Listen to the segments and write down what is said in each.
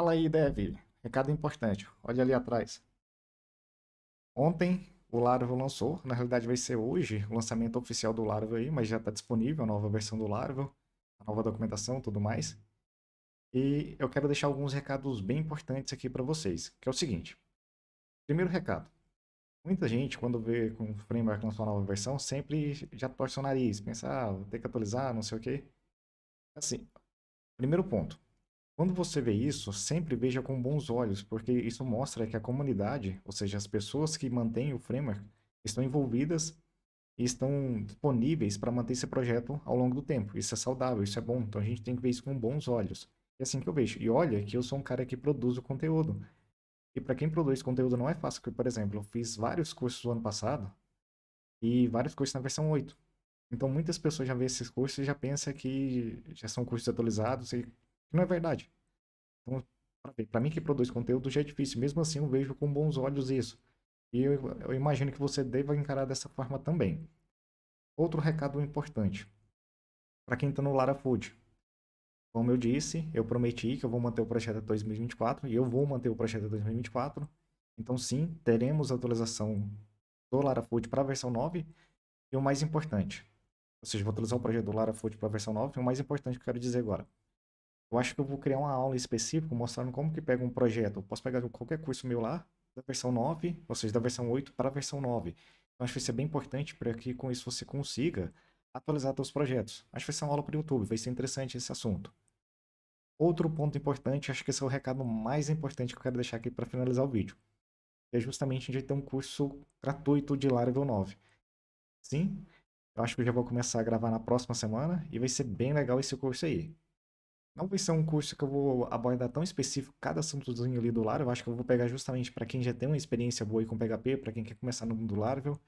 Fala aí, Dev. Recado importante. Olha ali atrás. Ontem o Laravel lançou, na realidade vai ser hoje o lançamento oficial do Laravel aí, mas já está disponível a nova versão do Laravel, a nova documentação, tudo mais. E eu quero deixar alguns recados bem importantes aqui para vocês, que é o seguinte. Primeiro recado. Muita gente, quando vê com o framework lançar uma nova versão, sempre já torce o nariz, pensa, ah, vou ter que atualizar, não sei o quê. Assim, primeiro ponto, quando você vê isso, sempre veja com bons olhos, porque isso mostra que a comunidade, ou seja, as pessoas que mantêm o framework, estão envolvidas e estão disponíveis para manter esse projeto ao longo do tempo. Isso é saudável, isso é bom. Então a gente tem que ver isso com bons olhos. É assim que eu vejo. E olha que eu sou um cara que produz o conteúdo. E para quem produz conteúdo não é fácil, porque, por exemplo, eu fiz vários cursos no ano passado e vários cursos na versão 8. Então muitas pessoas já vêem esses cursos e já pensam que já são cursos atualizados e não é verdade. Então, para mim que produz conteúdo já é difícil. Mesmo assim, eu vejo com bons olhos isso. E eu, eu imagino que você deva encarar dessa forma também. Outro recado importante. Para quem está no Lara Food, como eu disse, eu prometi que eu vou manter o projeto até 2024 e eu vou manter o projeto até 2024. Então, sim, teremos atualização do Lara Food para a versão 9. E o mais importante, ou seja, vou atualizar o projeto do Lara Food para a versão 9. E o mais importante que eu quero dizer agora. Eu acho que eu vou criar uma aula específica mostrando como que pega um projeto. Eu posso pegar qualquer curso meu lá, da versão 9, ou seja, da versão 8 para a versão 9. Então, acho que isso é bem importante para que com isso você consiga atualizar seus projetos. Acho que vai ser uma aula para o YouTube, vai ser interessante esse assunto. Outro ponto importante, acho que esse é o recado mais importante que eu quero deixar aqui para finalizar o vídeo. É justamente de ter um curso gratuito de Laravel 9. Sim, eu acho que eu já vou começar a gravar na próxima semana e vai ser bem legal esse curso aí. Não vai ser um curso que eu vou abordar tão específico cada assuntozinho ali do Laravel. Acho que eu vou pegar justamente para quem já tem uma experiência boa aí com PHP, para quem quer começar no mundo do Laravel.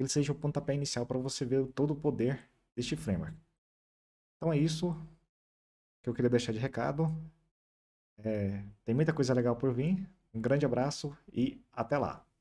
Ele seja o pontapé inicial para você ver todo o poder deste framework. Então é isso que eu queria deixar de recado. É, tem muita coisa legal por vir. Um grande abraço e até lá!